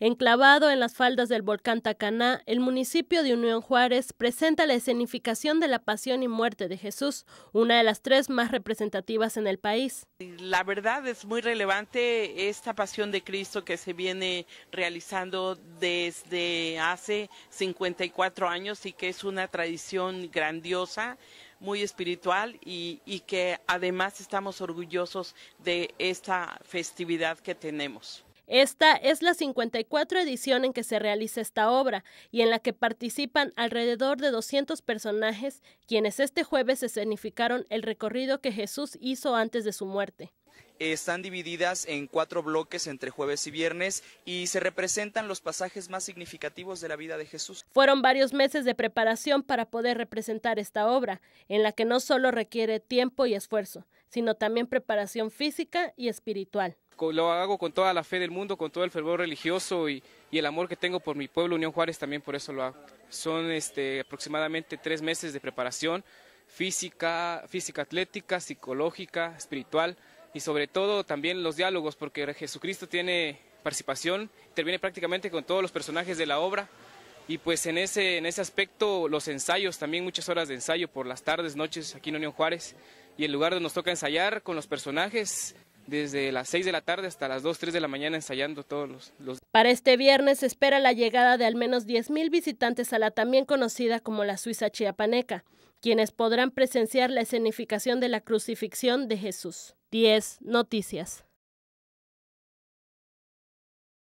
Enclavado en las faldas del volcán Tacaná, el municipio de Unión Juárez presenta la escenificación de la pasión y muerte de Jesús, una de las tres más representativas en el país. La verdad es muy relevante esta pasión de Cristo que se viene realizando desde hace 54 años y que es una tradición grandiosa muy espiritual y, que además estamos orgullosos de esta festividad que tenemos. Esta es la 54 edición en que se realiza esta obra y en la que participan alrededor de 200 personajes, quienes este jueves escenificaron el recorrido que Jesús hizo antes de su muerte están divididas en cuatro bloques entre jueves y viernes y se representan los pasajes más significativos de la vida de Jesús. Fueron varios meses de preparación para poder representar esta obra, en la que no solo requiere tiempo y esfuerzo, sino también preparación física y espiritual lo hago con toda la fe del mundo, con todo el fervor religioso y, el amor que tengo por mi pueblo, Unión Juárez, también por eso lo hago. Son este, aproximadamente tres meses de preparación física, física atlética, psicológica, espiritual y sobre todo también los diálogos, porque Jesucristo tiene participación, interviene prácticamente con todos los personajes de la obra y pues en ese, en ese aspecto los ensayos, también muchas horas de ensayo por las tardes, noches aquí en Unión Juárez y el lugar donde nos toca ensayar con los personajes desde las 6 de la tarde hasta las 2, 3 de la mañana ensayando todos los... Para este viernes se espera la llegada de al menos 10.000 visitantes a la también conocida como la Suiza Chiapaneca, quienes podrán presenciar la escenificación de la crucifixión de Jesús. 10 Noticias.